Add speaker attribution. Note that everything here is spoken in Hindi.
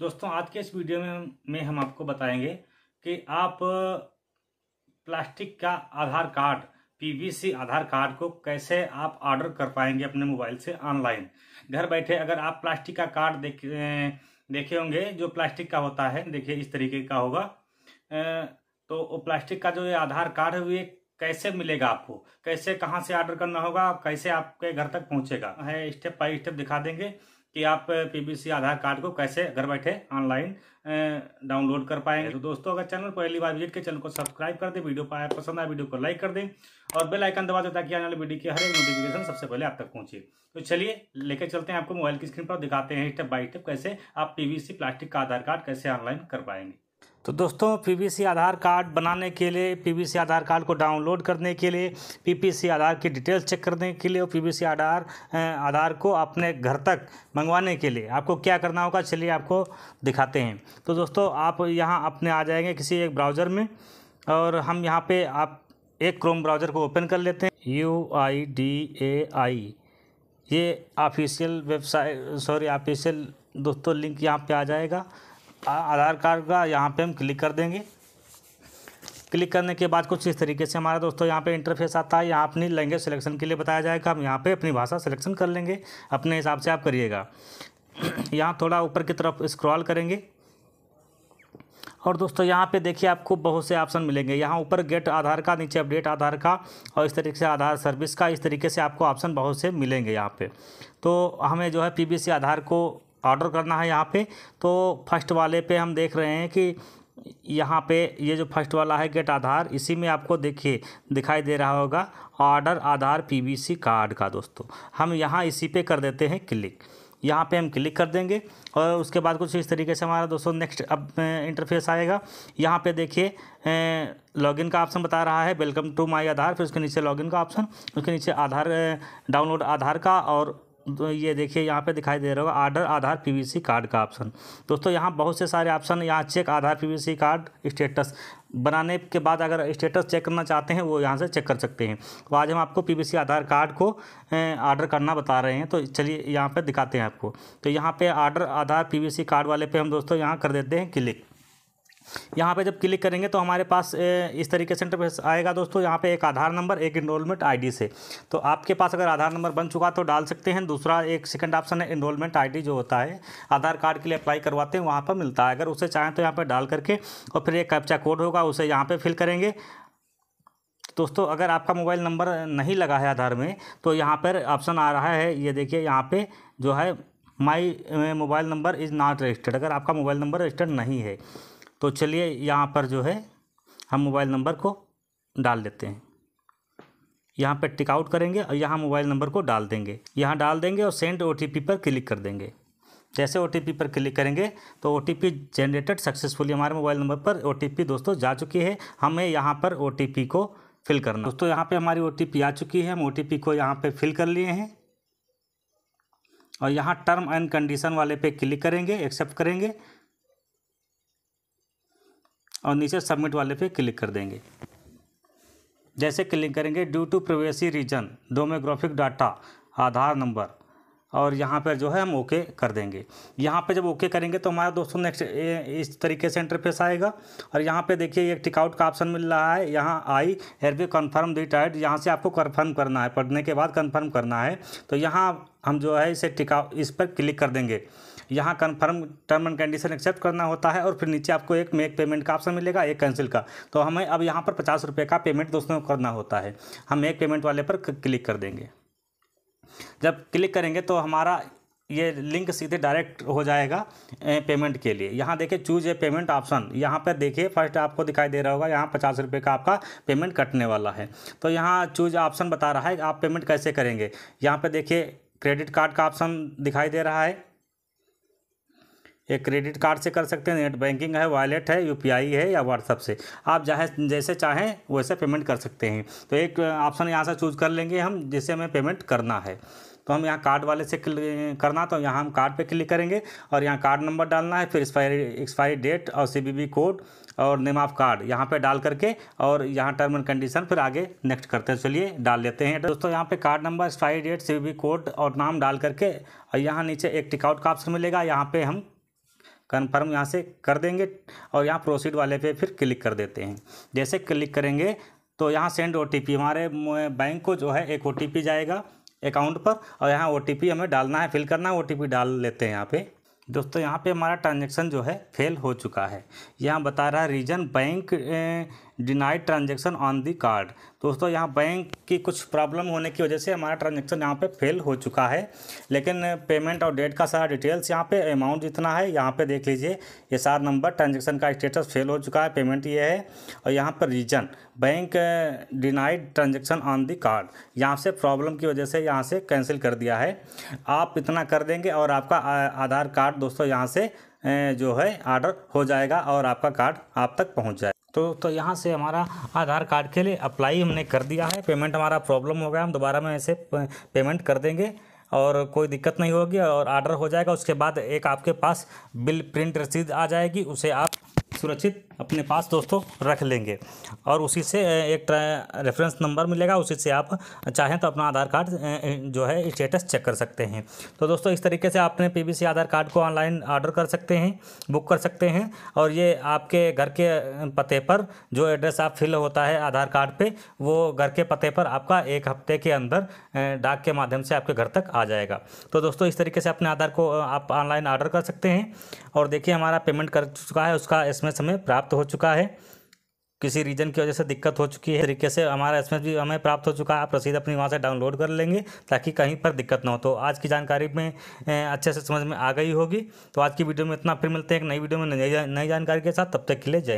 Speaker 1: दोस्तों आज के इस वीडियो में में हम आपको बताएंगे कि आप प्लास्टिक का Aadhaar card PVC Aadhaar card को कैसे आप ऑर्डर कर पाएंगे अपने मोबाइल से ऑनलाइन घर बैठे अगर आप प्लास्टिक का कार्ड देख देखे होंगे जो प्लास्टिक का होता है देखिए इस तरीके का होगा तो वो प्लास्टिक का जो ये आधार कार्ड है ये कैसे मिलेगा आपको कैसे कहाँ से ऑर्डर करना होगा कैसे आपके घर तक पहुँचेगा है स्टेप बाई स्टेप दिखा देंगे कि आप पीबीसी आधार कार्ड को कैसे घर बैठे ऑनलाइन डाउनलोड कर पाएंगे तो दोस्तों अगर चैनल पर पहली बार विजिट के चैनल को सब्सक्राइब कर दें वीडियो पर पसंद आए वीडियो को लाइक कर दें और बेल आइकन दबा दें ताकि आने वाले वीडियो की हर एक नोटिफिकेशन सबसे पहले आप तक पहुंचे तो चलिए लेकर चलते हैं आपको मोबाइल की स्क्रीन पर दिखाते हैं स्टेप बाई स्टेप कैसे आप पी प्लास्टिक का आधार कार्ड कैसे ऑनलाइन कर पाएंगे तो दोस्तों पीवीसी आधार कार्ड बनाने के लिए पीवीसी आधार कार्ड को डाउनलोड करने के लिए पीपीसी आधार की डिटेल्स चेक करने के लिए और पीवीसी आधार आधार को अपने घर तक मंगवाने के लिए आपको क्या करना होगा चलिए आपको दिखाते हैं तो दोस्तों आप यहाँ अपने आ जाएंगे किसी एक ब्राउज़र में और हम यहाँ पर आप एक क्रोम ब्राउज़र को ओपन कर लेते हैं you I D A I ये ऑफिशियल वेबसाइट सॉरी ऑफिशियल दोस्तों लिंक यहाँ पर आ जाएगा आधार कार्ड का यहाँ पे हम क्लिक कर देंगे क्लिक करने के बाद कुछ इस तरीके से हमारा दोस्तों यहाँ पे इंटरफेस आता है यहाँ अपनी लैंग्वेज सिलेक्शन के लिए बताया जाएगा हम यहाँ पे अपनी भाषा सिलेक्शन कर लेंगे अपने हिसाब से आप करिएगा यहाँ थोड़ा ऊपर की तरफ स्क्रॉल करेंगे और दोस्तों यहाँ पे देखिए आपको बहुत से ऑप्शन मिलेंगे यहाँ ऊपर गेट आधार का नीचे अपडेट आधार का और इस तरीके से आधार सर्विस का इस तरीके से आपको ऑप्शन बहुत से मिलेंगे यहाँ पे तो हमें जो है पीबीसी आधार को ऑर्डर करना है यहाँ पे तो फर्स्ट वाले पे हम देख रहे हैं कि यहाँ पे ये जो फर्स्ट वाला है गेट आधार इसी में आपको देखिए दिखाई दे रहा होगा ऑर्डर आधार पीवीसी कार्ड का दोस्तों हम यहाँ इसी पे कर देते हैं क्लिक यहाँ पे हम क्लिक कर देंगे और उसके बाद कुछ इस तरीके से हमारा दोस्तों नेक्स्ट अब इंटरफेस आएगा यहाँ पे देखिए लॉगिन का ऑप्शन बता रहा है वेलकम टू माय आधार फिर उसके नीचे लॉगिन का ऑप्शन उसके नीचे आधार डाउनलोड आधार का और तो ये देखिए यहाँ पे दिखाई दे रहा होगा आर्डर आधार पीवीसी कार्ड का ऑप्शन दोस्तों यहाँ बहुत से सारे ऑप्शन यहाँ check Aadhaar PVC card status बनाने के बाद अगर स्टेटस चेक करना चाहते हैं वो यहाँ से चेक कर सकते हैं तो आज हम आपको पीवीसी आधार कार्ड को आर्डर करना बता रहे हैं तो चलिए यहाँ पर दिखाते हैं आपको तो यहाँ पर आर्डर आधार पी कार्ड वाले पर हम दोस्तों यहाँ कर देते हैं क्लिक यहाँ पे जब क्लिक करेंगे तो हमारे पास इस तरीके से इंटरफेस आएगा दोस्तों यहाँ पे एक आधार नंबर एक इनरोलमेंट आईडी से तो आपके पास अगर आधार नंबर बन चुका तो डाल सकते हैं दूसरा एक सेकंड ऑप्शन है इनरोलमेंट आईडी जो होता है आधार कार्ड के लिए अप्लाई करवाते हैं वहाँ पर मिलता है अगर उसे चाहें तो यहाँ पर डाल करके और फिर एक कैप्चा कोड होगा उसे यहाँ पर फिल करेंगे दोस्तों अगर आपका मोबाइल नंबर नहीं लगा है आधार में तो यहाँ पर ऑप्शन आ रहा है ये देखिए यहाँ पर जो है my mobile number is not registered अगर आपका मोबाइल नंबर रजिस्टर्ड नहीं है तो चलिए यहाँ पर जो है हम मोबाइल नंबर को डाल देते हैं यहाँ पर टिकआउट करेंगे और यहाँ मोबाइल नंबर को डाल देंगे यहाँ डाल देंगे और सेंड ओ पर क्लिक कर देंगे जैसे ओ पर क्लिक करेंगे तो ओ जनरेटेड सक्सेसफुली हमारे मोबाइल नंबर पर ओ दोस्तों जा चुकी है हमें यहाँ पर ओ को फिल करना दोस्तों यहाँ पे हमारी ओ आ चुकी है हम ओ को यहाँ पे फिल कर लिए हैं और यहाँ टर्म एंड कंडीशन वाले पे क्लिक करेंगे एक्सेप्ट करेंगे और नीचे सबमिट वाले पे क्लिक कर देंगे जैसे क्लिक करेंगे due to privacy reason demographic data Aadhaar number और यहाँ पर जो है हम ओके कर देंगे यहाँ पे जब ओके करेंगे तो हमारा दोस्तों नेक्स्ट इस तरीके से इंटरफेस आएगा और यहाँ पे देखिए एक टिकआउट का ऑप्शन मिल रहा है यहाँ आई एयरवे कन्फर्म दी टाइट यहाँ से आपको कन्फर्म करना है पढ़ने के बाद कन्फर्म करना है तो यहाँ हम जो है इसे टिकाउ इस पर क्लिक कर देंगे यहाँ confirm term and condition accept करना होता है और फिर नीचे आपको एक मेक पेमेंट का ऑप्शन मिलेगा एक कैंसिल का तो हमें अब यहाँ पर पचास रुपये का पेमेंट दोस्तों करना होता है हम मेक पेमेंट वाले पर क्लिक कर देंगे जब क्लिक करेंगे तो हमारा ये लिंक सीधे डायरेक्ट हो जाएगा पेमेंट के लिए यहाँ देखिए चूज ए पेमेंट ऑप्शन यहाँ पर देखिए फर्स्ट आपको दिखाई दे रहा होगा यहाँ पचास रुपये का आपका पेमेंट कटने वाला है तो यहाँ चूज ऑप्शन बता रहा है आप पेमेंट कैसे करेंगे यहाँ पर देखिए क्रेडिट कार्ड का ऑप्शन दिखाई दे रहा है ये क्रेडिट कार्ड से कर सकते हैं नेट बैंकिंग है वॉलेट है यूपीआई है या व्हाट्सअप से आप चाहे जैसे चाहें वैसे पेमेंट कर सकते हैं तो एक ऑप्शन यहाँ से चूज कर लेंगे हम जिससे हमें पेमेंट करना है तो हम यहाँ कार्ड वाले से करना तो यहाँ हम कार्ड पे क्लिक करेंगे और यहाँ कार्ड नंबर डालना है फिर एक्सपायरी एक्सपायरी डेट और बी कोड और नेम ऑफ कार्ड यहाँ पे डाल करके और यहाँ टर्म एंड कंडीशन फिर आगे नेक्स्ट करते हैं चलिए डाल लेते हैं दोस्तों यहाँ पे card number expiry date C code और नाम डाल करके और यहाँ नीचे एक टिकआउट का ऑप्शन मिलेगा यहाँ पर हम कन्फर्म यहाँ से कर देंगे और यहाँ प्रोसीड वाले पे फिर क्लिक कर देते हैं जैसे क्लिक करेंगे तो यहाँ सेंड ओ हमारे बैंक को जो है एक ओ जाएगा अकाउंट पर और यहाँ ओ हमें डालना है फिल करना है ओ डाल लेते हैं यहाँ पे दोस्तों यहाँ पे हमारा ट्रांजैक्शन जो है फेल हो चुका है यहाँ बता रहा है reason bank denied transaction on the card दोस्तों यहाँ बैंक की कुछ प्रॉब्लम होने की वजह से हमारा ट्रांजेक्शन यहाँ पे फेल हो चुका है लेकिन पेमेंट और डेट का सारा डिटेल्स यहाँ पे अमाउंट जितना है यहाँ पे देख लीजिए ये सारा नंबर ट्रांजेक्शन का स्टेटस फेल हो चुका है पेमेंट ये है और यहाँ पर reason bank denied transaction on the card यहाँ से प्रॉब्लम की वजह से यहाँ से कैंसिल कर दिया है आप इतना कर देंगे और आपका आधार कार्ड दोस्तों यहाँ से जो है आर्डर हो जाएगा और आपका कार्ड आप तक पहुँच जाएगा तो तो यहाँ से हमारा आधार कार्ड के लिए अप्लाई हमने कर दिया है पेमेंट हमारा प्रॉब्लम हो गया हम दोबारा में ऐसे पेमेंट कर देंगे और कोई दिक्कत नहीं होगी और आर्डर हो जाएगा उसके बाद एक आपके पास बिल प्रिंट रसीद आ जाएगी उसे आप सुरक्षित अपने पास दोस्तों रख लेंगे और उसी से एक रेफरेंस नंबर मिलेगा उसी से आप चाहें तो अपना आधार कार्ड जो है स्टेटस चेक कर सकते हैं तो दोस्तों इस तरीके से आपने पी आधार कार्ड को ऑनलाइन ऑर्डर कर सकते हैं बुक कर सकते हैं और ये आपके घर के पते पर जो एड्रेस आप फिल होता है आधार कार्ड पर वो घर के पते पर आपका एक हफ्ते के अंदर डाक के माध्यम से आपके घर तक आ जाएगा तो दोस्तों इस तरीके से अपने आधार को आप ऑनलाइन ऑर्डर कर सकते हैं और देखिए हमारा पेमेंट कर चुका है उसका इसमें समय प्राप्त प्राप्त हो चुका है किसी रीजन की वजह से दिक्कत हो चुकी है तरीके से हमारा एस भी हमें प्राप्त हो चुका है आप रसीद अपनी वहाँ से डाउनलोड कर लेंगे ताकि कहीं पर दिक्कत ना हो तो आज की जानकारी में अच्छे से समझ में आ गई होगी तो आज की वीडियो में इतना फिर मिलते हैं एक नई वीडियो में नई जानकारी के साथ तब तक के लिए जय